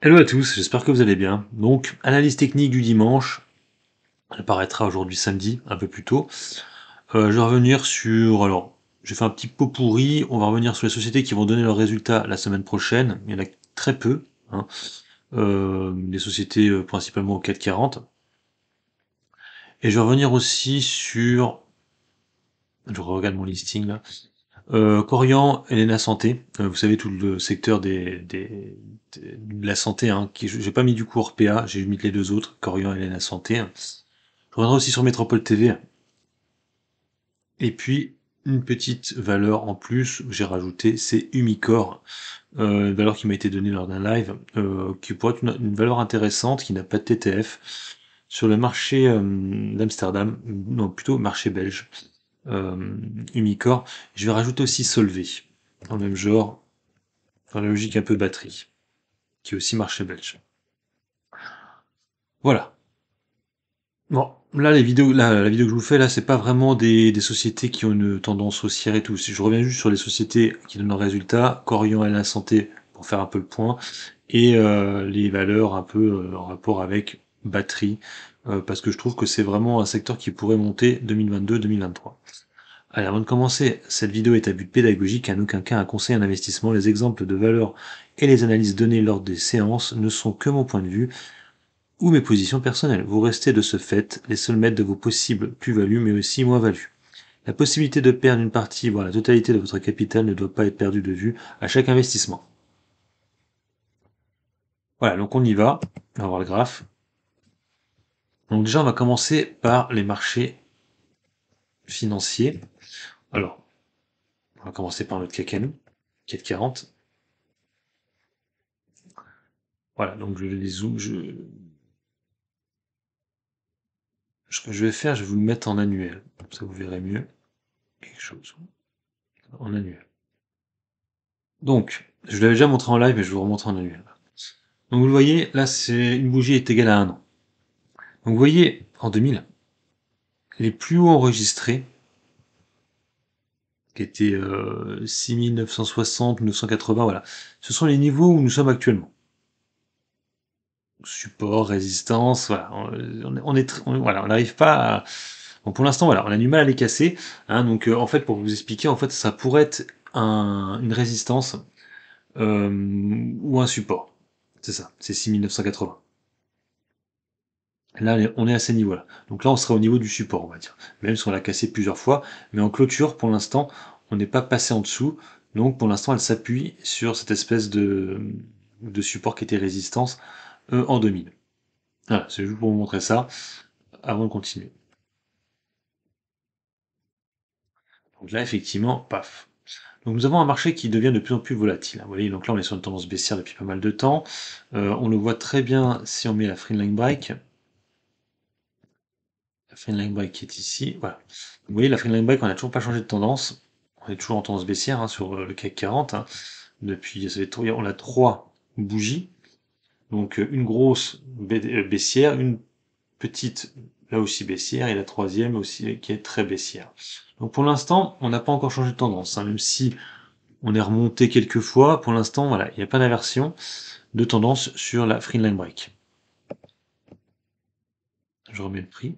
Hello à tous, j'espère que vous allez bien. Donc, analyse technique du dimanche, elle apparaîtra aujourd'hui samedi, un peu plus tôt. Euh, je vais revenir sur... Alors, j'ai fait un petit pot pourri, on va revenir sur les sociétés qui vont donner leurs résultats la semaine prochaine. Il y en a très peu, hein. euh, Les sociétés euh, principalement au 440. Et je vais revenir aussi sur... Je regarde mon listing là. Euh, Corian, Elena Santé, euh, vous savez tout le secteur des, de la santé, hein, qui, j'ai pas mis du coup Orpea, j'ai mis les deux autres, Corian et Elena Santé. Je reviendrai aussi sur Métropole TV. Et puis, une petite valeur en plus, j'ai rajouté, c'est Umicore, euh, une valeur qui m'a été donnée lors d'un live, euh, qui pourrait être une, une, valeur intéressante, qui n'a pas de TTF, sur le marché euh, d'Amsterdam, non plutôt marché belge. Euh, Umicore. Je vais rajouter aussi Solvay, en même genre, dans la logique un peu batterie, qui est aussi marché belge. Voilà. Bon, là les vidéos, la vidéo que je vous fais là, c'est pas vraiment des, sociétés qui ont une tendance haussière et tout. je reviens juste sur les sociétés qui donnent un résultat, Corian et la santé pour faire un peu le point, et euh, les valeurs un peu euh, en rapport avec batterie, euh, parce que je trouve que c'est vraiment un secteur qui pourrait monter 2022-2023. Allez, avant de commencer, cette vidéo est à but pédagogique, hein, à aucun cas un conseil en investissement. Les exemples de valeurs et les analyses données lors des séances ne sont que mon point de vue ou mes positions personnelles. Vous restez de ce fait les seuls maîtres de vos possibles plus-values, mais aussi moins-values. La possibilité de perdre une partie, voire la totalité de votre capital ne doit pas être perdue de vue à chaque investissement. Voilà, donc on y va. On va voir le graphe. Donc déjà, on va commencer par les marchés financiers. Alors, on va commencer par notre CAC qui est 40. Voilà, donc je vais les zoom. Je... Ce que je vais faire, je vais vous le mettre en annuel. Comme ça, vous verrez mieux. Quelque chose. En annuel. Donc, je l'avais déjà montré en live, mais je vous remontre en annuel. Donc, vous le voyez, là, c'est une bougie est égale à un an. Donc vous voyez, en 2000, les plus hauts enregistrés, qui étaient euh, 6960, 980, voilà, ce sont les niveaux où nous sommes actuellement. Support, résistance, voilà, on, voilà, on n'arrive pas à... pour l'instant, voilà, on a du mal à les casser. Hein, donc, euh, en fait, pour vous expliquer, en fait, ça pourrait être une résistance euh, ou un support. C'est ça, c'est 6980. Là, on est à ces niveaux-là. Donc là, on sera au niveau du support, on va dire. Même si on l'a cassé plusieurs fois. Mais en clôture, pour l'instant, on n'est pas passé en dessous. Donc pour l'instant, elle s'appuie sur cette espèce de, de support qui était résistance euh, en 2000. Voilà, c'est juste pour vous montrer ça avant de continuer. Donc là, effectivement, paf. Donc nous avons un marché qui devient de plus en plus volatile. Hein. Vous voyez, donc là, on est sur une tendance baissière depuis pas mal de temps. Euh, on le voit très bien si on met la free-line Break. Line Break qui est ici. Voilà. Vous voyez, la Line Break, on n'a toujours pas changé de tendance. On est toujours en tendance baissière hein, sur euh, le CAC 40. Hein. Depuis, on a trois bougies. Donc euh, une grosse euh, baissière, une petite là aussi baissière et la troisième aussi qui est très baissière. Donc pour l'instant, on n'a pas encore changé de tendance, hein, même si on est remonté quelques fois. Pour l'instant, voilà, il n'y a pas d'aversion de tendance sur la line Break. Je remets le prix.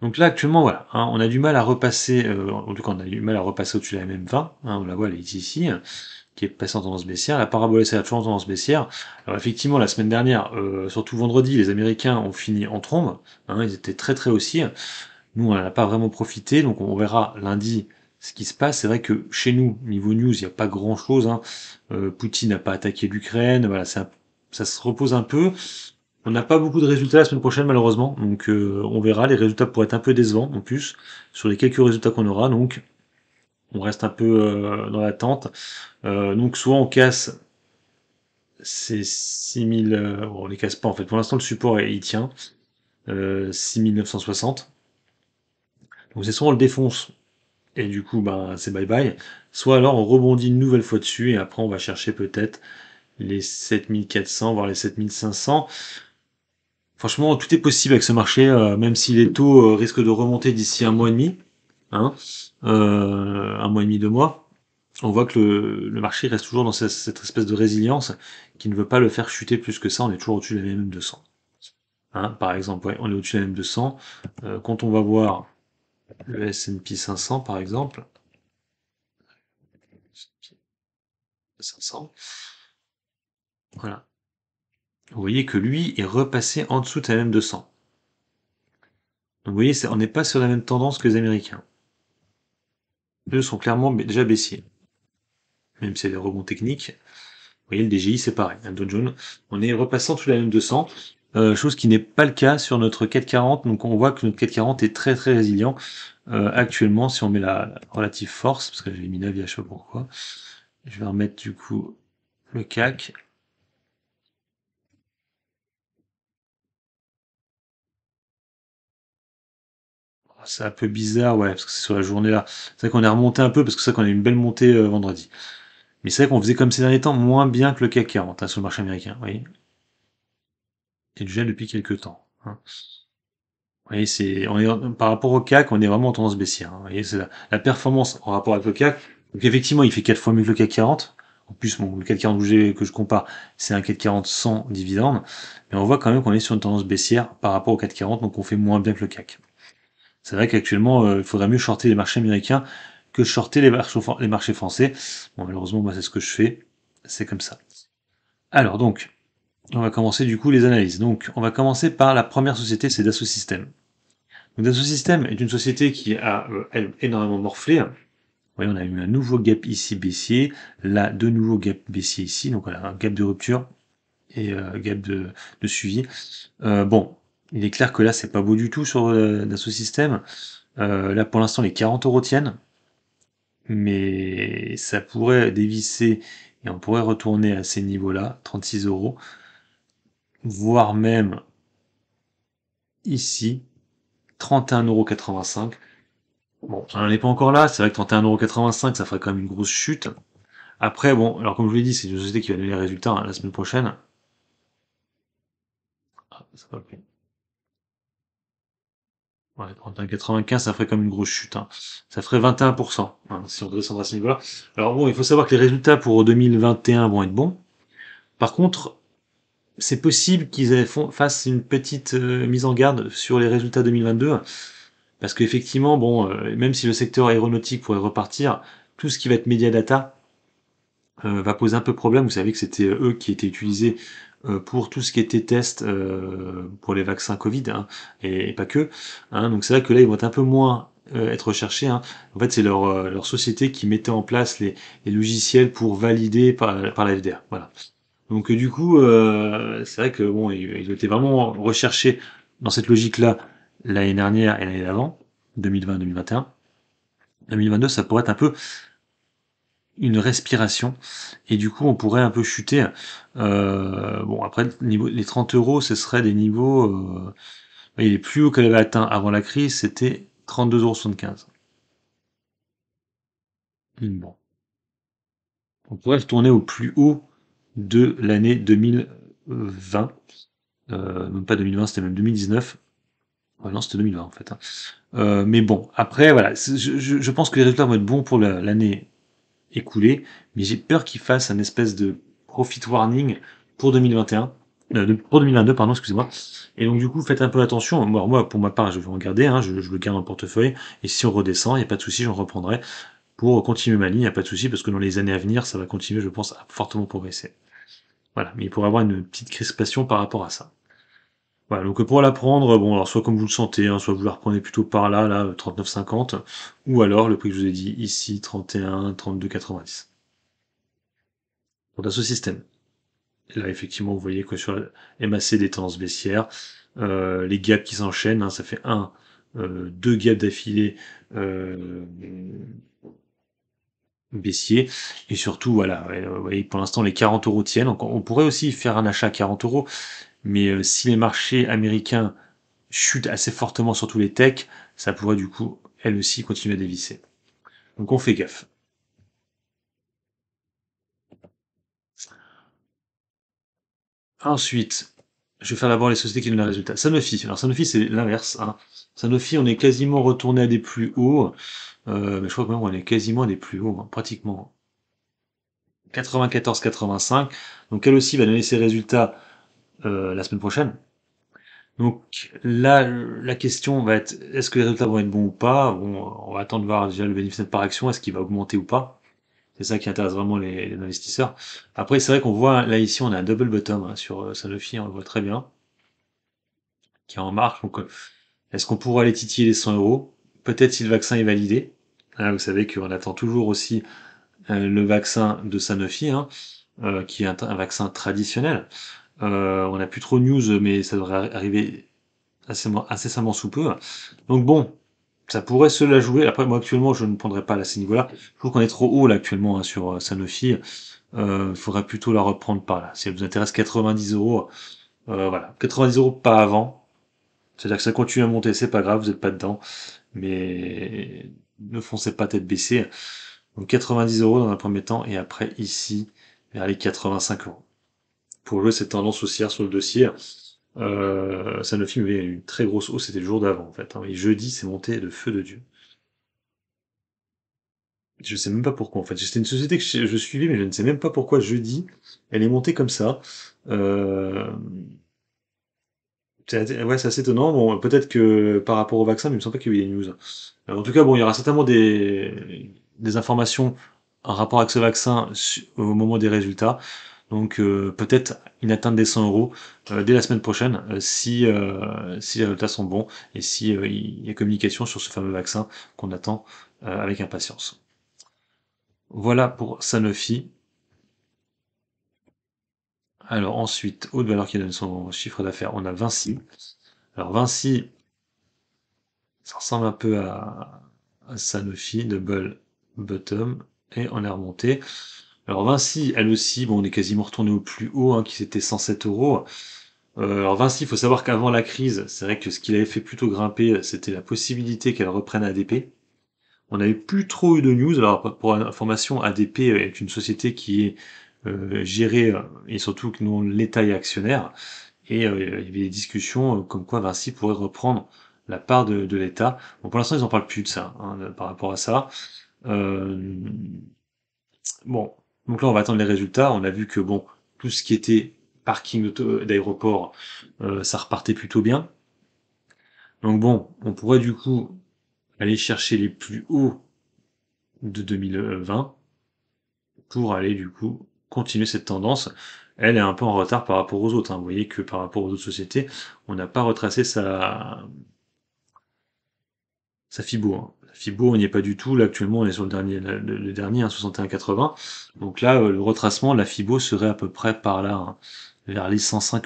Donc là actuellement voilà, hein, on a du mal à repasser, euh, en tout cas on a du mal à repasser au-dessus de la MM20, hein, on la voit elle est ici, qui est passée en tendance baissière, la parabole c'est la toujours en tendance baissière. Alors effectivement la semaine dernière, euh, surtout vendredi, les Américains ont fini en trombe, hein, ils étaient très très haussiers, nous on n'en a pas vraiment profité, donc on verra lundi ce qui se passe. C'est vrai que chez nous, niveau news, il n'y a pas grand chose. Euh, Poutine n'a pas attaqué l'Ukraine, voilà, ça, ça se repose un peu. On n'a pas beaucoup de résultats la semaine prochaine malheureusement, donc euh, on verra. Les résultats pourraient être un peu décevants en plus sur les quelques résultats qu'on aura, donc on reste un peu euh, dans l'attente. Euh, donc soit on casse ces 6000, euh, on les casse pas en fait. Pour l'instant le support il tient 6960. Donc c'est soit on le défonce et du coup ben c'est bye bye. Soit alors on rebondit une nouvelle fois dessus et après on va chercher peut-être les 7400 voire les 7500 franchement, tout est possible avec ce marché, euh, même si les taux euh, risquent de remonter d'ici un mois et demi, hein, euh, un mois et demi, deux mois. On voit que le, marché reste toujours dans cette, espèce de résilience qui ne veut pas le faire chuter plus que ça. On est toujours au-dessus de la même 200 hein, par exemple, on est au-dessus de la même 200 quand on va voir le S&P 500, par exemple, 500, voilà vous voyez que lui est repassé en dessous de la même 200. Donc vous voyez, on n'est pas sur la même tendance que les Américains. Eux sont clairement déjà baissiers. Même s'il y a des rebonds techniques, vous voyez, le DGI, c'est pareil. Un on est repassant sous la même 200, euh, chose qui n'est pas le cas sur notre 440. Donc on voit que notre 440 est très très résilient. Euh, actuellement, si on met la, relative force, parce que j'ai mis 9 sais pas pourquoi, je vais remettre du coup le CAC, c'est un peu bizarre, ouais, parce que c'est sur la journée là. C'est vrai qu'on est remonté un peu, parce que c'est vrai qu'on a eu une belle montée euh, vendredi. Mais c'est vrai qu'on faisait comme ces derniers temps moins bien que le CAC 40 hein, sur le marché américain, vous voyez. Et déjà depuis quelques temps. Hein. Vous voyez, c'est, on est, par rapport au CAC, on est vraiment en tendance baissière. Hein, vous voyez, c'est la, performance en rapport avec le CAC. Donc effectivement, il fait 4 fois mieux que le CAC 40. En plus, le CAC 40 que je compare, c'est un CAC 40 sans dividende. Mais on voit quand même qu'on est sur une tendance baissière par rapport au CAC 40, donc on fait moins bien que le CAC. C'est vrai qu'actuellement, euh, il faudrait mieux shorter les marchés américains que shorter les, marchés, français. Bon, malheureusement, moi, c'est ce que je fais. C'est comme ça. Alors, donc, on va commencer du coup les analyses. Donc, on va commencer par la première société, c'est Dassault Systèmes. Donc, Dassault Systèmes est une société qui a euh, énormément morflé. Vous voyez, on a eu un nouveau gap ici baissier, là, de nouveaux gap baissiers ici, donc on un gap de rupture et euh, gap de, suivi. bon, il est clair que là, c'est pas beau du tout sur euh, Dassault système. Euh, là, pour l'instant, les 40 euros tiennent. Mais ça pourrait dévisser et on pourrait retourner à ces niveaux-là, 36 euros, voire même ici, 31,85 euros. Bon, on est pas encore là, c'est vrai que euros, ça ferait quand même une grosse chute. Après, bon, alors comme je vous l'ai dit, c'est une société qui va donner les résultats hein, la semaine prochaine. Ah, ça va Ouais, ça ferait comme une grosse chute. Hein. Ça ferait 21%, hein, si on redescendrait à ce niveau-là. Alors bon, il faut savoir que les résultats pour 2021 vont être bons. Par contre, c'est possible qu'ils fassent une petite euh, mise en garde sur les résultats 2022. Parce qu'effectivement, bon, euh, même si le secteur aéronautique pourrait repartir, tout ce qui va être média data euh, va poser un peu problème. Vous savez que c'était eux qui étaient utilisés euh, pour tout ce qui était test euh, pour les vaccins Covid hein, et, pas que. Hein, donc c'est vrai que là ils vont être un peu moins euh, être recherchés. Hein. En fait, c'est leur, leur, société qui mettait en place les, les logiciels pour valider par, par la FDA. Voilà. Donc du coup, euh, c'est vrai que bon, ils vraiment recherchés dans cette logique-là l'année dernière et l'année d'avant, 2020-2021. 2022, ça pourrait être un peu une respiration et du coup on pourrait un peu chuter. Euh, bon après niveau, les 30 euros ce serait des niveaux euh, bah, il est plus haut qu'elle avait atteint avant la crise c'était 32,75 euros. Bon. On pourrait tourner au plus haut de l'année 2020 euh, même pas 2020 c'était même 2019 Ouais, non, c'était 2020 en fait. Hein. Euh, mais bon, après, voilà, je, je, pense que les résultats vont être bons pour l'année écoulé, mais j'ai peur qu'il fasse un espèce de profit warning pour 2021. Euh, pour 2022, pardon, excusez-moi. Et donc, du coup, faites un peu attention. Moi, moi pour ma part, je vais en garder, hein, je, je, le garde en portefeuille. Et si on redescend, il n'y a pas de souci, j'en reprendrai. Pour continuer ma ligne, il n'y a pas de souci, parce que dans les années à venir, ça va continuer, je pense, à fortement progresser. Voilà, mais il pourrait y avoir une petite crispation par rapport à ça. Voilà, donc euh, pour la prendre, bon, alors soit comme vous le sentez, hein, soit vous la reprenez plutôt par là, là, 39,50, euh, ou alors le prix que je vous ai dit ici, 31, 32,90. On a ce système. là, effectivement, vous voyez que sur la MAC des tendances baissières, euh, les gaps qui s'enchaînent, hein, ça fait un, euh, deux gaps d'affilée euh, baissier. Et surtout, voilà, vous voyez, pour l'instant, les 40 euros tiennent. Donc, on pourrait aussi faire un achat à 40 euros, mais euh, si les marchés américains chutent assez fortement sur tous les techs, ça pourrait du coup, elle aussi, continuer à dévisser. Donc on fait gaffe. Ensuite, je vais faire d'abord les sociétés qui donnent les résultats. Sanofi, alors Sanofi c'est l'inverse. Hein. Sanofi, on est quasiment retourné à des plus hauts. Euh, mais je crois que même on est quasiment à des plus hauts, hein, pratiquement. 94-85. Donc elle aussi va donner ses résultats euh, la semaine prochaine. Donc là, la question va être est-ce que les résultats vont être bons ou pas bon, On va attendre de voir déjà le bénéfice par action, est-ce qu'il va augmenter ou pas C'est ça qui intéresse vraiment les, investisseurs. Après, c'est vrai qu'on voit là ici, on a un double bottom hein, sur euh, Sanofi, on le voit très bien, qui est en marche. Donc, euh, est-ce qu'on pourra aller titiller les 100 euros Peut-être si le vaccin est validé. Hein, vous savez qu'on attend toujours aussi le vaccin de Sanofi, hein, qui est un vaccin traditionnel. Euh, on n'a plus trop news, mais ça devrait arriver assez, incessamment sous peu. Donc bon, ça pourrait se la jouer. Après, moi actuellement, je ne prendrai pas à ces niveaux-là. Je trouve qu'on est trop haut là actuellement hein, sur euh, Sanofi. Euh, il faudrait plutôt la reprendre par là. Si elle vous intéresse, 90 euros. Voilà, 90 euros pas avant. C'est-à-dire que ça continue à monter, c'est pas grave, vous n'êtes pas dedans. Mais ne foncez pas tête baissée. Donc 90 euros dans un premier temps et après ici vers les 85 euros pour jouer cette tendance haussière sur le dossier. Euh, Sanofi avait une très grosse hausse, c'était le jour d'avant en fait. Hein. et jeudi, c'est monté de feu de Dieu. Je ne sais même pas pourquoi en fait. C'était une société que je, suivais, mais je ne sais même pas pourquoi jeudi, elle est montée comme ça. Euh, c'est assez étonnant. Bon, peut-être que par rapport au vaccin, mais il me semble pas qu'il y ait des news. en tout cas, bon, il y aura certainement des, des informations en rapport avec ce vaccin au moment des résultats. Donc euh, peut-être une atteinte des 100 euros euh, dès la semaine prochaine euh, si, si les résultats sont bons et si il y a communication sur ce fameux vaccin qu'on attend avec impatience. Voilà pour Sanofi. Alors ensuite, haute valeur qui donne son chiffre d'affaires, on a Vinci. Alors Vinci, ça ressemble un peu à, à Sanofi, Double Bottom, et on est remonté. Alors Vinci, elle aussi, bon, on est quasiment retourné au plus haut, hein, qui c'était 107 euros. Euh, alors Vinci, il faut savoir qu'avant la crise, c'est vrai que ce qu'il avait fait plutôt grimper, c'était la possibilité qu'elle reprenne ADP. On n'avait plus trop eu de news. Alors pour information, ADP est une société qui est euh, gérée euh, et surtout que l'État est actionnaire. Et il y avait des discussions comme quoi Vinci pourrait reprendre la part de, l'État. Bon, pour l'instant, ils n'en parlent plus de ça hein, par rapport à ça. bon, donc là, on va attendre les résultats. On a vu que bon, tout ce qui était parking d'aéroport, euh, ça repartait plutôt bien. Donc bon, on pourrait du coup aller chercher les plus hauts de 2020 pour aller du coup continuer cette tendance. Elle est un peu en retard par rapport aux autres. Hein. Vous voyez que par rapport aux autres sociétés, on n'a pas retracé sa, sa FIBO. Hein. Fibo, on n'y est pas du tout. Là, actuellement, on est sur le dernier, le, dernier, 61,80. Hein, Donc là, euh, le retracement, la Fibo serait à peu près par là, hein, vers les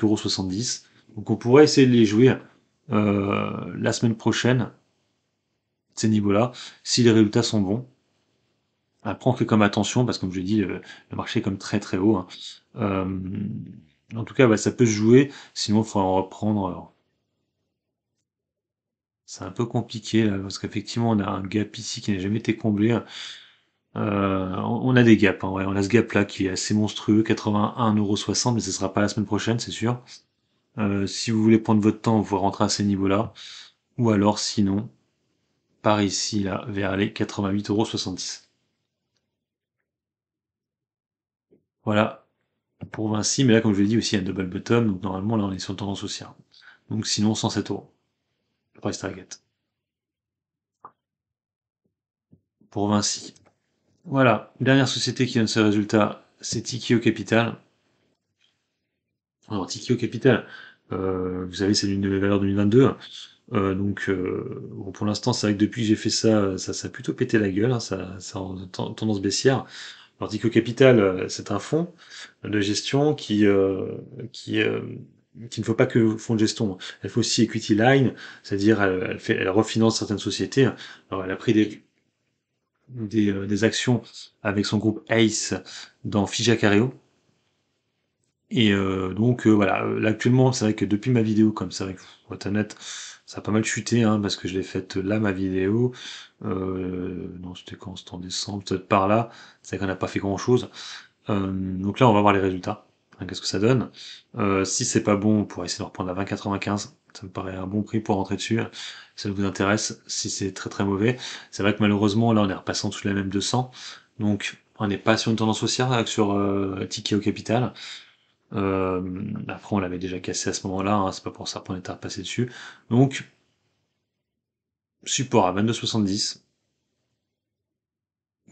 euros. Donc on pourrait essayer de les jouer euh, la semaine prochaine, ces niveaux-là, si les résultats sont bons. Après, que comme attention, parce que comme je l'ai dit, le, marché est comme très très haut. Hein. Euh, en tout cas, ça peut se jouer, sinon il faudra en reprendre c'est un peu compliqué là, parce qu'effectivement on a un gap ici qui n'a jamais été comblé. Euh, on a des gaps, hein, on a ce gap là qui est assez monstrueux, 81,60€, mais ce sera pas la semaine prochaine, c'est sûr. Euh, si vous voulez prendre votre temps, vous rentrer à ces niveaux-là, ou alors sinon, par ici là, vers les 88,70€. Voilà pour Vinci, mais là comme je l'ai dit aussi, il y a un double bottom, donc normalement là on est sur tendance haussière. Donc sinon 107 euros target Pour Vinci. Voilà, dernière société qui donne ce résultat c'est au Capital. Alors au Capital, euh, vous savez, c'est l'une de mes valeurs 2022. Euh, donc, euh, pour l'instant, c'est vrai que depuis que j'ai fait ça, ça, ça, a plutôt pété la gueule, hein, ça, tendance baissière. Alors, au Capital, c'est un fonds de gestion qui, qui qu'il ne faut pas que fonds de gestion. Elle fait aussi equity line, c'est-à-dire elle, fait, elle refinance certaines sociétés. Alors elle a pris des, des, euh, actions avec son groupe ACE dans Fija Et euh, donc euh, voilà, actuellement, c'est vrai que depuis ma vidéo, comme c'est vrai que pour ça a pas mal chuté, hein, parce que je l'ai faite là, ma vidéo. non, c'était quand C'était en décembre, peut-être par là. C'est vrai qu'on n'a pas fait grand-chose. donc là, on va voir les résultats. Hein, qu'est-ce que ça donne euh, Si c'est pas bon, on pourrait essayer de reprendre à 20,95. Ça me paraît un bon prix pour rentrer dessus. ça ça vous intéresse, si c'est très très mauvais. C'est vrai que malheureusement, là, on est repassant sous la mêmes 200. Donc, on n'est pas sur une tendance haussière avec sur euh, ticket au capital. Euh, après, on l'avait déjà cassé à ce moment-là. Hein. c'est pas pour ça qu'on était repassé dessus. Donc, support à 22,70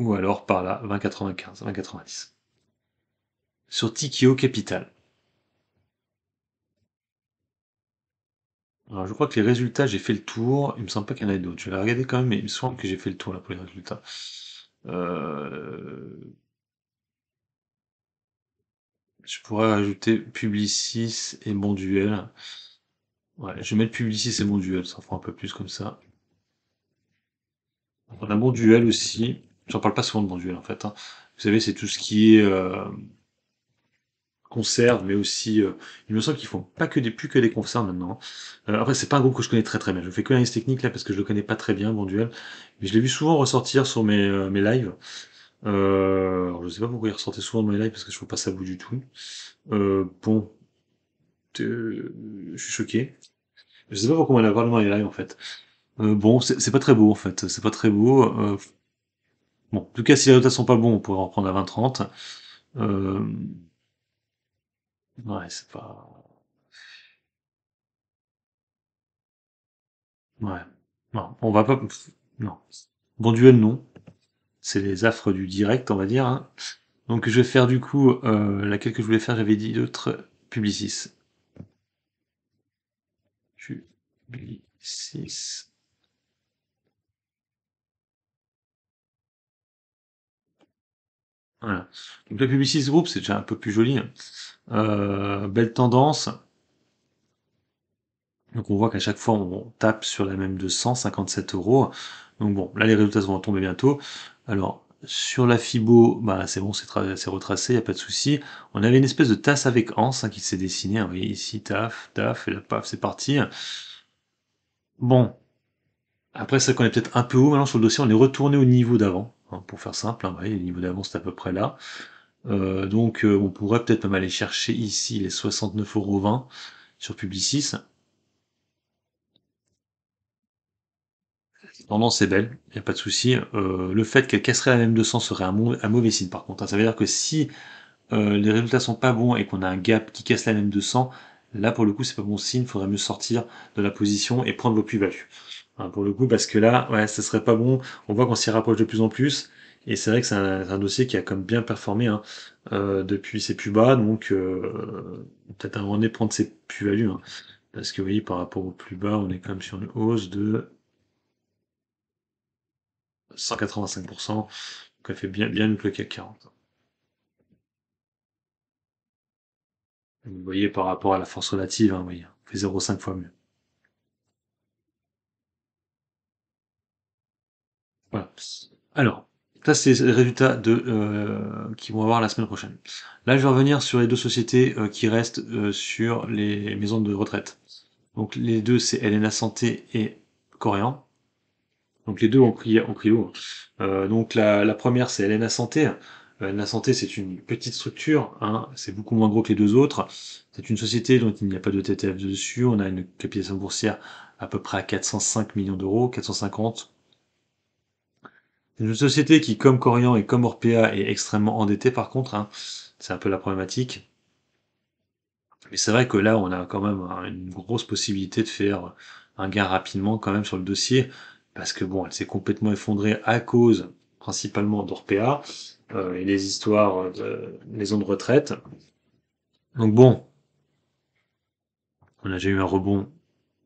ou alors par là 20,95, 20,90 sur Tikio Capital. Alors je crois que les résultats, j'ai fait le tour. Il me semble pas qu'il y en ait d'autres. Je vais regarder quand même, mais il me semble que j'ai fait le tour là pour les résultats. Euh, je pourrais rajouter Publicis et mon Duel. je vais mettre Publicis et Monduel. Duel, ça en fera un peu plus comme ça. On a mon Duel aussi. J'en parle pas souvent de mon Duel en fait. Hein. Vous savez, c'est tout ce qui est... Euh, concerts, mais aussi, euh, il me semble qu'ils font pas que des plus que des concerts maintenant. Euh, après, c'est pas un groupe que je connais très très bien. Je fais que l'analyse technique là parce que je le connais pas très bien, mon duel. Mais je l'ai vu souvent ressortir sur mes euh, mes lives. alors je sais pas pourquoi il ressortait souvent dans mes lives parce que je trouve pas ça bout du tout. bon, je suis choqué. Je sais pas pourquoi on l'a parlé dans les lives en fait. bon, c'est pas très beau en fait. C'est pas très beau. bon, en tout cas, si les notes sont pas bons, on pourrait en prendre à 20-30. Euh, Ouais, c'est pas Ouais. Non, on va pas non. Bon duel, non. C'est les affres du direct, on va dire, hein. Donc je vais faire du coup, euh, laquelle que je voulais faire, j'avais dit d'autres Publicis. Publicis. Voilà. Donc la Publicis groupe, c'est déjà un peu plus joli, hein. Euh, belle tendance. Donc on voit qu'à chaque fois on tape sur la même 257 euros. Donc bon, là les résultats vont tomber bientôt. Alors sur la FIBO, bah, c'est bon, c'est retracé, il n'y a pas de souci. On avait une espèce de tasse avec anse hein, qui s'est dessinée. vous ah voyez ici, taf, taf, et la paf, c'est parti. Bon. Après, ça qu'on est peut-être un peu haut maintenant sur le dossier. On est retourné au niveau d'avant, hein, pour faire simple. Hein. voyez, le niveau d'avant, c'est à peu près là. Euh, donc euh, on pourrait peut-être même aller chercher ici les 69,20€ sur Publicis. Non, tendance est belle, il n'y a pas de souci. Euh, le fait qu'elle casserait la M200 serait un, mauvais signe par contre. Hein. Ça veut dire que si les résultats sont pas bons et qu'on a un gap qui casse la M200, là pour le coup c'est pas bon signe, il faudrait mieux sortir de la position et prendre vos plus-values. Hein, pour le coup parce que là, ouais, ça serait pas bon. On voit qu'on s'y rapproche de plus en plus et c'est vrai que c'est un, dossier qui a comme bien performé hein, euh, depuis ses plus bas, donc euh, peut-être un moment prendre ses plus-values. Hein. parce que vous voyez, par rapport au plus bas, on est quand même sur une hausse de 185%, donc elle fait bien, bien que le CAC 40. Vous voyez par rapport à la force relative, hein, on fait 0,5 fois mieux. Voilà. Alors, ça, c'est les résultats de, euh, qui vont avoir la semaine prochaine. Là, je vais revenir sur les deux sociétés euh, qui restent euh, sur les maisons de retraite. Donc, les deux, c'est LNA Santé et Coréen. Donc, les deux ont pris, ont haut. donc, la, première, c'est LNA Santé. LNA Santé, c'est une petite structure. Hein. c'est beaucoup moins gros que les deux autres. C'est une société dont il n'y a pas de TTF dessus. On a une capitalisation boursière à peu près à 405 millions d'euros, 450 une société qui, comme Corian et comme Orpea, est extrêmement endettée par contre, hein, c'est un peu la problématique. Mais c'est vrai que là, on a quand même une grosse possibilité de faire un gain rapidement quand même sur le dossier, parce que bon, elle s'est complètement effondrée à cause principalement d'Orpea euh, et les histoires de maisons de retraite. Donc bon, on a déjà eu un rebond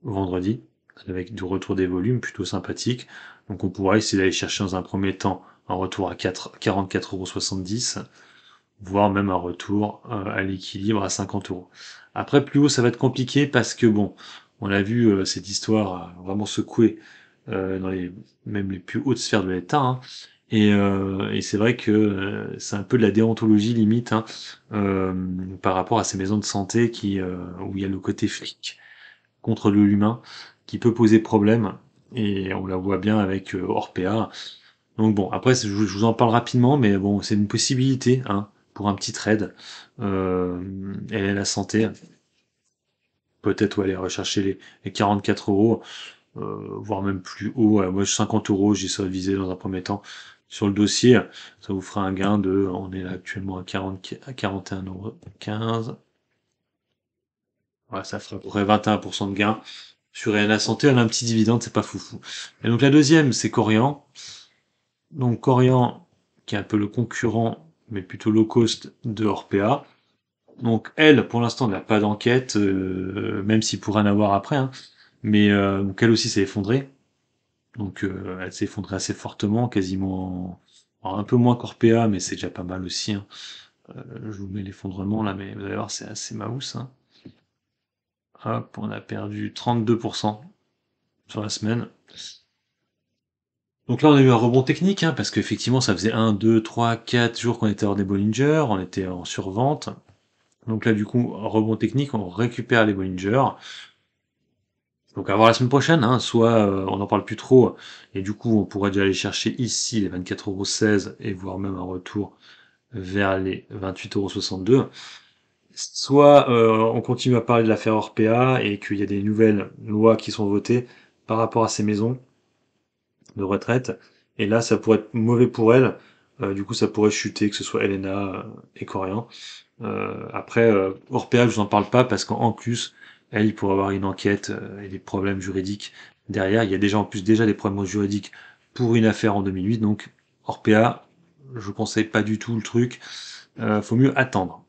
vendredi avec du retour des volumes plutôt sympathique. Donc on pourrait essayer d'aller chercher dans un premier temps un retour à 44,70€, voire même un retour euh, à l'équilibre à 50 euros. Après, plus haut, ça va être compliqué parce que bon, on a vu euh, cette histoire euh, vraiment secouée dans les même les plus hautes sphères de l'État. Hein. et, c'est vrai que c'est un peu de la déontologie limite hein, par rapport à ces maisons de santé qui où il y a le côté flic contre l'humain qui peut poser problème et on la voit bien avec euh, Orpea. Donc bon, après je vous en parle rapidement, mais bon, c'est une possibilité hein, pour un petit trade. Euh, elle est la santé. Peut-être aller rechercher les, 44 euros, euh, voire même plus haut. Moi, 50 euros, j'y serais visé dans un premier temps sur le dossier. Ça vous fera un gain de, on est là actuellement à, 40, à 41 euros 15. ça fera à peu près 21% de gain. Sur la Santé, elle a un petit dividende, c'est pas foufou. Et donc la deuxième, c'est Corian. Donc Corian, qui est un peu le concurrent, mais plutôt low cost de Orpea. Donc elle, pour l'instant, n'a pas d'enquête, euh, même s'il pourra en avoir après. Hein. Mais euh, elle aussi s'est effondrée. Donc euh, elle s'est effondrée assez fortement, quasiment un peu moins qu'Orpea, mais c'est déjà pas mal aussi. Hein. je vous mets l'effondrement là, mais vous allez voir, c'est assez maousse. Hein. Hop, on a perdu 32% sur la semaine. Donc là, on a eu un rebond technique, hein, parce qu'effectivement, ça faisait 1, 2, 3, 4 jours qu'on était hors des Bollinger, on était en survente. Donc là, du coup, rebond technique, on récupère les Bollinger. Donc à voir la semaine prochaine, hein, soit euh, on n'en parle plus trop, et du coup, on pourrait déjà aller chercher ici les 24,16€ et voir même un retour vers les 28,62€ soit euh, on continue à parler de l'affaire Orpea et qu'il y a des nouvelles lois qui sont votées par rapport à ces maisons de retraite. Et là, ça pourrait être mauvais pour elle. Euh, du coup, ça pourrait chuter, que ce soit Elena euh, et Corian. après, Orpea, je vous en parle pas parce qu'en plus, elle, pourrait avoir une enquête et des problèmes juridiques derrière. Il y a déjà en plus déjà des problèmes juridiques pour une affaire en 2008. Donc, Orpea, je conseille pas du tout le truc. faut mieux attendre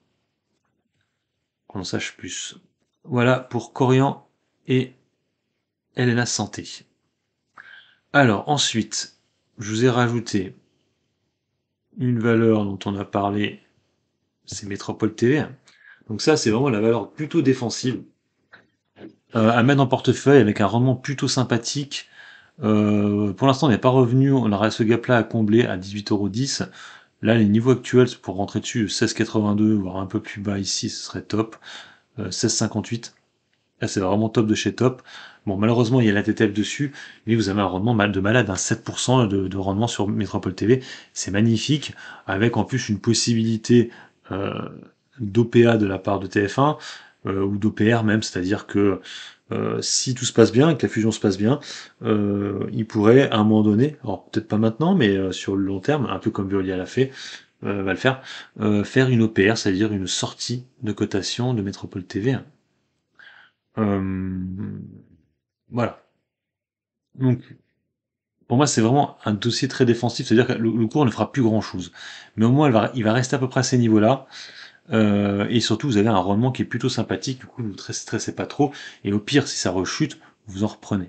sache plus. Voilà pour Corian et elle est la Santé. Alors ensuite, je vous ai rajouté une valeur dont on a parlé, c'est Métropole TV. Donc ça, c'est vraiment la valeur plutôt défensive euh, à mettre en portefeuille avec un rendement plutôt sympathique. Euh, pour l'instant, on n'est pas revenu, on aura ce gap-là à combler à 18,10€. Là, les niveaux actuels pour rentrer dessus, 16,82, voire un peu plus bas ici, ce serait top. 16,58. Euh, là, c'est vraiment top de chez top. Bon, malheureusement, il y a la TTF dessus, mais vous avez un rendement de malade, un hein. 7% de, rendement sur Métropole TV. C'est magnifique, avec en plus une possibilité euh, d'OPA de la part de TF1 euh, ou d'OPR même, c'est-à-dire que euh, si tout se passe bien, que la fusion se passe bien, euh, il pourrait à un moment donné, alors peut-être pas maintenant, mais euh, sur le long terme, un peu comme Veolia l'a fait, va le faire, faire une OPR, c'est-à-dire une sortie de cotation de Métropole TV. voilà. Donc, pour moi, c'est vraiment un dossier très défensif, c'est-à-dire que le, cours ne fera plus grand-chose. Mais au moins, il va rester à peu près à ces niveaux-là. Euh, et surtout, vous avez un rendement qui est plutôt sympathique, du coup, vous ne stressez pas trop. Et au pire, si ça rechute, vous en reprenez.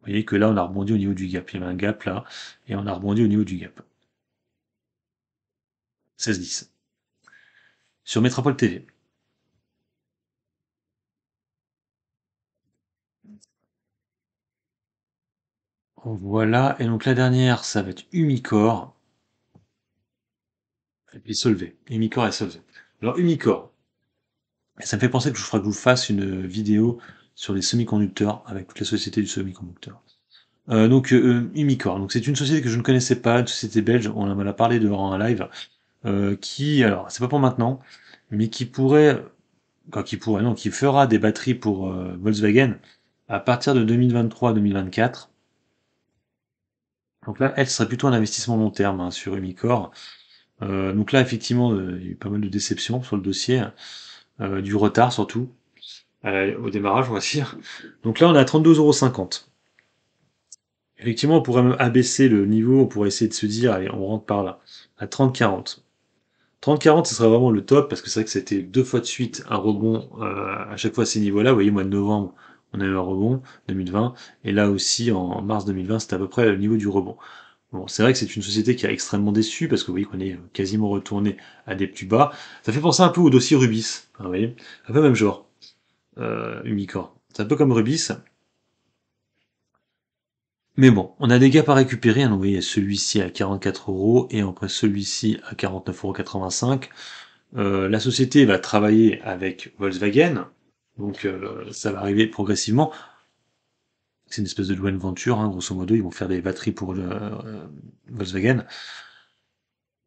Vous voyez que là, on a rebondi au niveau du gap. Il y avait un gap là, et on a rebondi au niveau du gap. 16-10. Sur Métropole TV. Voilà, et donc la dernière, ça va être Umicore et puis Solvay. Umicore et Solvay. Alors, Umicore, ça me fait penser que je ferais que je vous fasse une vidéo sur les semi-conducteurs avec toute la société du semi-conducteur. Euh, donc, euh, Umicore, donc c'est une société que je ne connaissais pas, une société belge, on en a parlé durant un live, euh, qui, alors, c'est pas pour maintenant, mais qui pourrait, quoi qui pourrait, non, qui fera des batteries pour euh, Volkswagen à partir de 2023-2024. Donc là, elle serait plutôt un investissement long terme hein, sur Umicore. Euh, donc là, effectivement, euh, il y a eu pas mal de déceptions sur le dossier, euh, du retard surtout, au démarrage, on va dire. Donc là, on est à 32,50€. Effectivement, on pourrait même abaisser le niveau, on pourrait essayer de se dire, allez, on rentre par là, à 30,40. 30,40 ce serait vraiment le top, parce que c'est vrai que c'était deux fois de suite un rebond à chaque fois ces niveaux-là. Vous voyez, mois de novembre, on a eu un rebond, 2020, et là aussi, en mars 2020, c'était à peu près le niveau du rebond. Bon, c'est vrai que c'est une société qui a extrêmement déçu, parce que vous voyez qu'on est quasiment retourné à des plus bas. Ça fait penser un peu au dossier Rubis, hein, vous voyez Un peu même genre, euh, C'est un peu comme Rubis. Mais bon, on a des gars à récupérer. Hein, vous voyez, celui-ci à 44 euros et après celui-ci à 49,85 euros. Euh, la société va travailler avec Volkswagen, donc euh, ça va arriver progressivement. C'est une espèce de joint venture, hein, grosso modo, ils vont faire des batteries pour le, euh, Volkswagen.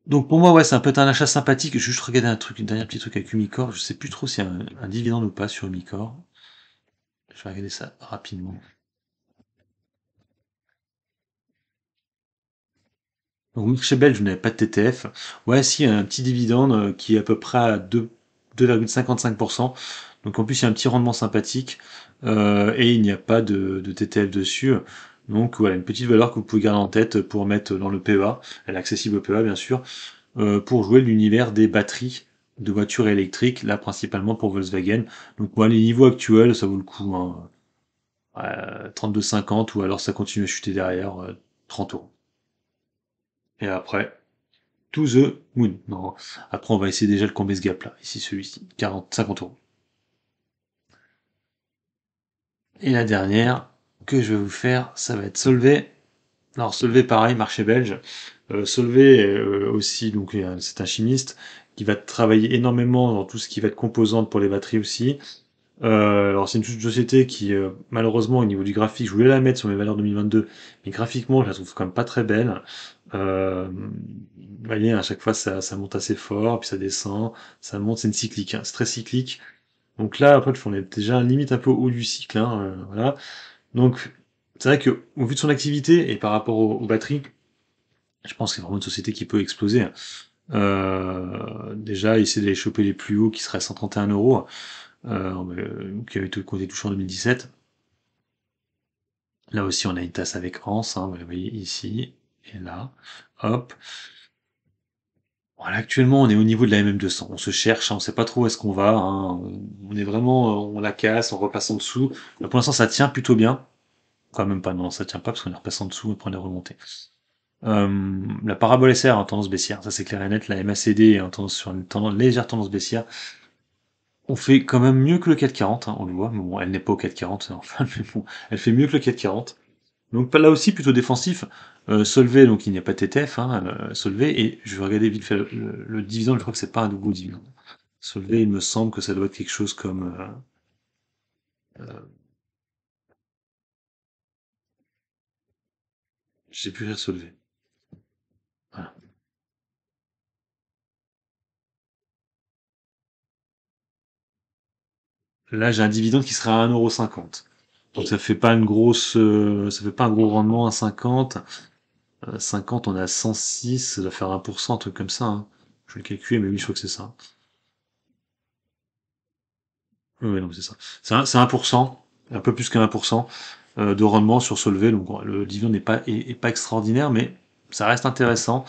Donc pour moi, ouais, c'est un peu un achat sympathique. Je juste regarder un truc, une dernier petit truc avec Umicore. Je sais plus trop s'il y a un, dividende ou pas sur Umicore. Je vais regarder ça rapidement. Donc marché belge, n'avais pas de TTF. Ouais, si, un petit dividende euh, qui est à peu près à 2,55%. Donc en plus, il y a un petit rendement sympathique euh, et il n'y a pas de, TTF dessus. Donc voilà, une petite valeur que vous pouvez garder en tête pour mettre dans le PEA. Elle est accessible au PEA, bien sûr, euh, pour jouer l'univers des batteries de voitures électriques, là principalement pour Volkswagen. Donc moi, les niveaux actuels, ça vaut le coup. Hein. Euh, 32,50 ou alors ça continue à chuter derrière, 30 euh, euros. Et après, to the moon. Après, on va essayer déjà de combler ce gap là. Ici, celui-ci, 40, 50 euros. Et la dernière que je vais vous faire, ça va être Solvay. Alors Solvay, pareil, marché belge. Euh, Solvay euh, aussi, donc euh, c'est un chimiste qui va travailler énormément dans tout ce qui va être composante pour les batteries aussi. Euh, alors c'est une société qui, malheureusement, au niveau du graphique, je voulais la mettre sur mes valeurs 2022, mais graphiquement, je la trouve quand même pas très belle. vous voyez, à chaque fois, ça, monte assez fort, puis ça descend, ça monte, c'est une cyclique, hein. c'est très cyclique. Donc là, après, on est déjà limite un peu haut du cycle. Hein, euh, voilà. Donc, c'est vrai qu'au vu de son activité et par rapport aux, batteries, je pense que c'est vraiment une société qui peut exploser. Hein. Euh, déjà, essayer d'aller choper les plus hauts qui seraient à 131 euros, euh, euh qui avait été côté touché en 2017. Là aussi, on a une tasse avec anse, hein, vous voyez ici et là. Hop actuellement, on est au niveau de la MM200. On se cherche, hein, on sait pas trop où est-ce qu'on va. Hein. On est vraiment, euh, on la casse, on repasse en dessous. Euh, pour l'instant, ça tient plutôt bien. quand même pas, non, ça tient pas parce qu'on est repassé en dessous et après on est remonté. Euh, la parabole SR a tendance baissière, ça c'est clair et net. La MACD est tendance sur une tendance- légère tendance baissière. On fait quand même mieux que le 440, hein, on le voit, mais bon, elle n'est pas au 440, enfin, mais bon, elle fait mieux que le 440. Donc là aussi plutôt défensif. Euh, donc il n'y a pas TTF, hein, euh, et je vais regarder vite fait le, dividende, je crois que c'est pas un double dividende. Solvé, il me semble que ça doit être quelque chose comme. Euh, euh, j'ai pu rire Solvay. Voilà. Là, j'ai un dividende qui sera à 1,50€. Donc ça fait pas une grosse, euh, ça fait pas un gros rendement à 50. 50, euh, on a 106, ça doit faire 1%, un truc comme ça. Hein. Je vais le calculer, mais oui, je crois que c'est ça. Oui, non, c'est ça. C'est 1%, un peu plus qu'un 1% euh, de rendement sur Solvay. Donc le dividende n'est pas, est, pas extraordinaire, mais ça reste intéressant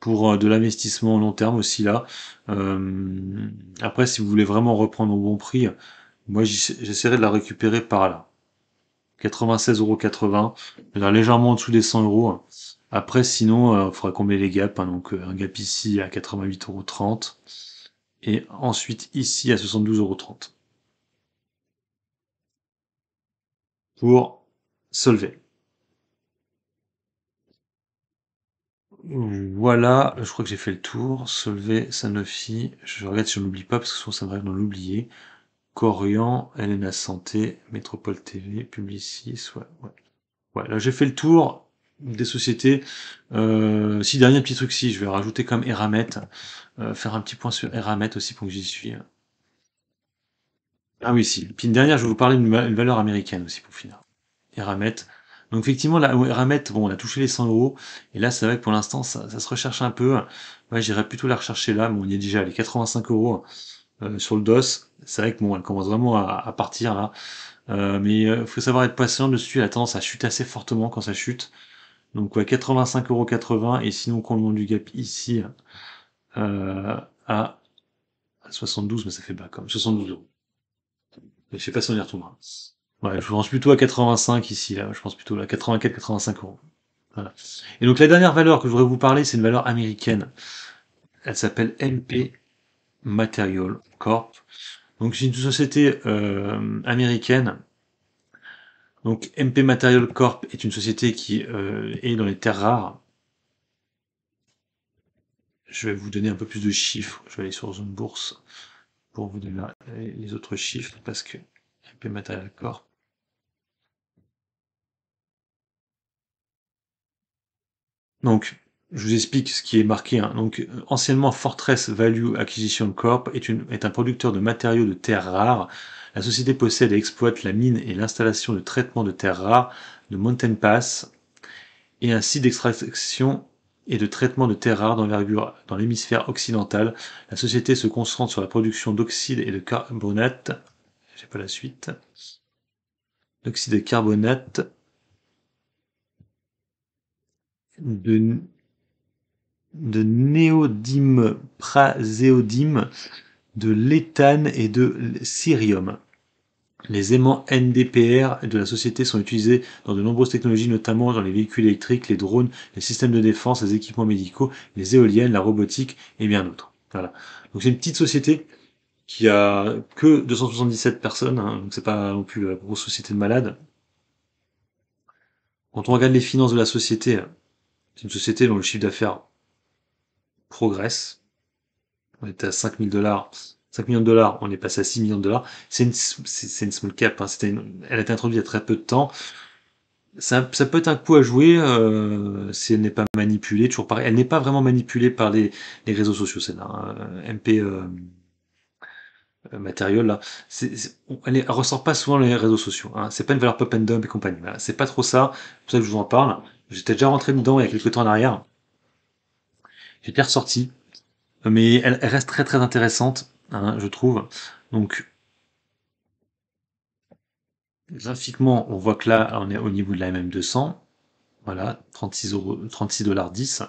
pour de l'investissement long terme aussi là. après, si vous voulez vraiment reprendre au bon prix, moi j'essaierai de la récupérer par là. 96,80€. Légèrement en dessous des 100 euros. Après, sinon, euh, il faudra combler les gaps. Hein. donc, euh, un gap ici à 88,30€ et ensuite ici à 72,30€ pour Solvay. Voilà, je crois que j'ai fait le tour. Solvay, Sanofi, je regarde si je n'oublie pas parce que souvent ça rêve dans l'oublier. Corian, LNA Santé, Métropole TV, Publicis, ouais, ouais. j'ai fait le tour des sociétés. Euh, si dernier petit truc si, je vais rajouter comme Eramet, euh, faire un petit point sur Eramet aussi pour que j'y suis. Ah oui, si. Puis une dernière, je vais vous parler d'une valeur américaine aussi pour finir. Eramet. Donc effectivement, là, Eramet, bon, on a touché les 100 euros, et là, c'est vrai que pour l'instant, ça, se recherche un peu. Ouais, j'irais plutôt la rechercher là, mais on y est déjà, les 85 euros. Euh, sur le DOS. C'est vrai que bon, elle commence vraiment à, partir là. Euh, mais il euh, faut savoir être patient dessus. Elle a tendance à chute assez fortement quand ça chute. Donc ouais, 85,80€ et sinon qu'on le du gap ici à 72, mais ça fait bas comme 72 euros. je sais pas si on y retournera. Ouais, je pense plutôt à 85 ici, là. Je pense plutôt à 84, 85 euros. Et donc la dernière valeur que je voudrais vous parler, c'est une valeur américaine. Elle s'appelle MP Material Corp. Donc c'est une société euh, américaine. Donc MP Material Corp est une société qui euh, est dans les terres rares. Je vais vous donner un peu plus de chiffres. Je vais aller sur Zone Bourse pour vous donner les autres chiffres parce que MP Material Corp Donc, je vous explique ce qui est marqué. Hein. Donc, euh, anciennement Fortress Value Acquisition Corp est, une, est un producteur de matériaux de terres rares. La société possède et exploite la mine et l'installation de traitement de terres rares de Mountain Pass et un site d'extraction et de traitement de terres rares d'envergure dans l'hémisphère occidental. La société se concentre sur la production d'oxyde et de carbonate. J'ai pas la suite. D'oxyde et carbonate de de néodyme praseodyme de l'éthane et de sirium. Les aimants NdPr de la société sont utilisés dans de nombreuses technologies, notamment dans les véhicules électriques, les drones, les systèmes de défense, les équipements médicaux, les éoliennes, la robotique et bien d'autres. Voilà. Donc c'est une petite société qui a que 277 personnes, hein, donc c'est pas non plus la grosse société de malades. Quand on regarde les finances de la société, c'est une société dont le chiffre d'affaires progresse. On était à 5 dollars. 5 millions de dollars, on est passé à 6 millions de dollars. C'est une, c'est une small cap, hein. elle a été introduite il y a très peu de temps. Ça, ça peut être un coup à jouer euh, si elle n'est pas manipulée. Toujours pareil, elle n'est pas vraiment manipulée par les, les réseaux sociaux, celle-là. Hein. MP euh, euh matériel là, C'est, elle, ne ressort pas souvent les réseaux sociaux. Hein. C'est pas une valeur pop and dump et compagnie. C'est pas trop ça. C'est pour ça que je vous en parle. J'étais déjà rentré dedans il y a quelques temps en arrière j'ai j'étais ressorti. Mais elle, reste très très intéressante, hein, je trouve. Donc, graphiquement, on voit que là, on est au niveau de la MM200. Voilà, 36 euros, 36 dollars 10.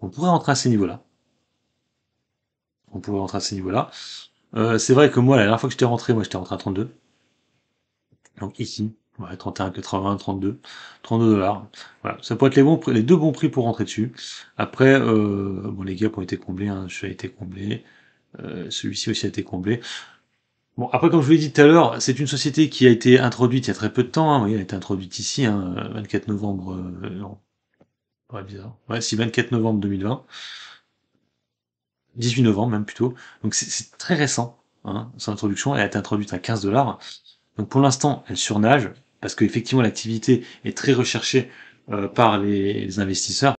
On pourrait rentrer à ces niveaux-là. On pourrait rentrer à ces niveaux-là. Euh, c'est vrai que moi, la dernière fois que j'étais rentré, moi j'étais rentré à 32. Donc ici, 31, 31,80, 32, 32 dollars. Voilà, ça pourrait être les, bons les deux bons prix pour rentrer dessus. Après, euh, bon, les gaps ont été comblés, hein, celui-ci a été comblé, euh, celui-ci aussi a été comblé. Bon, après, comme je vous l'ai dit tout à l'heure, c'est une société qui a été introduite il y a très peu de temps. Hein. elle a été introduite ici, hein, 24 novembre. Euh, ouais, bizarre. Ouais, si 24 novembre 2020. 18 novembre même plutôt. Donc c'est très récent. Hein, son introduction, elle a été introduite à 15 dollars. Donc pour l'instant, elle surnage parce qu'effectivement l'activité est très recherchée euh, par les, investisseurs.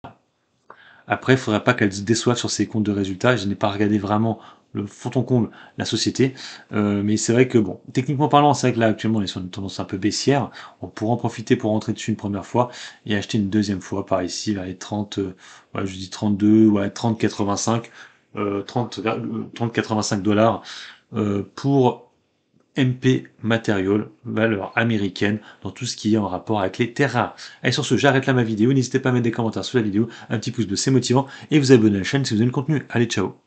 Après, il ne faudrait pas qu'elle se déçoive sur ses comptes de résultats. Je n'ai pas regardé vraiment le fond en comble la société. Euh, mais c'est vrai que, bon, techniquement parlant, c'est vrai que là, actuellement, on est sur une tendance un peu baissière. On pourra en profiter pour rentrer dessus une première fois et acheter une deuxième fois par ici, vers les 30, euh, ouais, je dis 32, ouais, 30, 85, 30, 30, 85 dollars pour MP Material, valeur américaine, dans tout ce qui est en rapport avec les terres rares. Allez, sur ce, j'arrête là ma vidéo. N'hésitez pas à mettre des commentaires sous la vidéo, un petit pouce bleu, c'est motivant, et vous abonnez à la chaîne si vous aimez le contenu. Allez, ciao